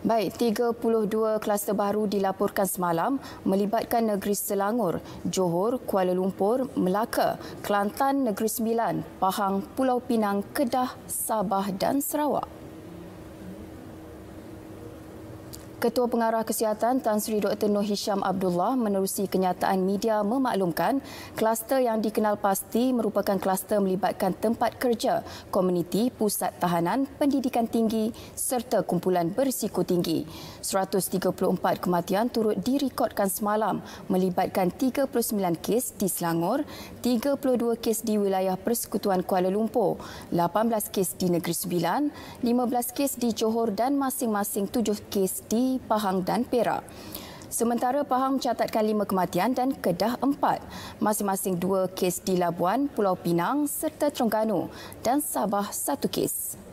Baik, 32 kluster baru dilaporkan semalam melibatkan negeri Selangor, Johor, Kuala Lumpur, Melaka, Kelantan, Negeri Sembilan, Pahang, Pulau Pinang, Kedah, Sabah dan Sarawak. Ketua Pengarah Kesihatan Tan Sri Dr. Noh Hisham Abdullah menerusi kenyataan media memaklumkan kluster yang dikenal pasti merupakan kluster melibatkan tempat kerja, komuniti, pusat tahanan, pendidikan tinggi serta kumpulan berisiko tinggi. 134 kematian turut direkodkan semalam melibatkan 39 kes di Selangor, 32 kes di wilayah Persekutuan Kuala Lumpur, 18 kes di Negeri Sembilan, 15 kes di Johor dan masing-masing 7 kes di Pahang dan Perak. Sementara Pahang mencatatkan lima kematian dan Kedah empat. Masing-masing dua kes di Labuan, Pulau Pinang serta Terengganu dan Sabah satu kes.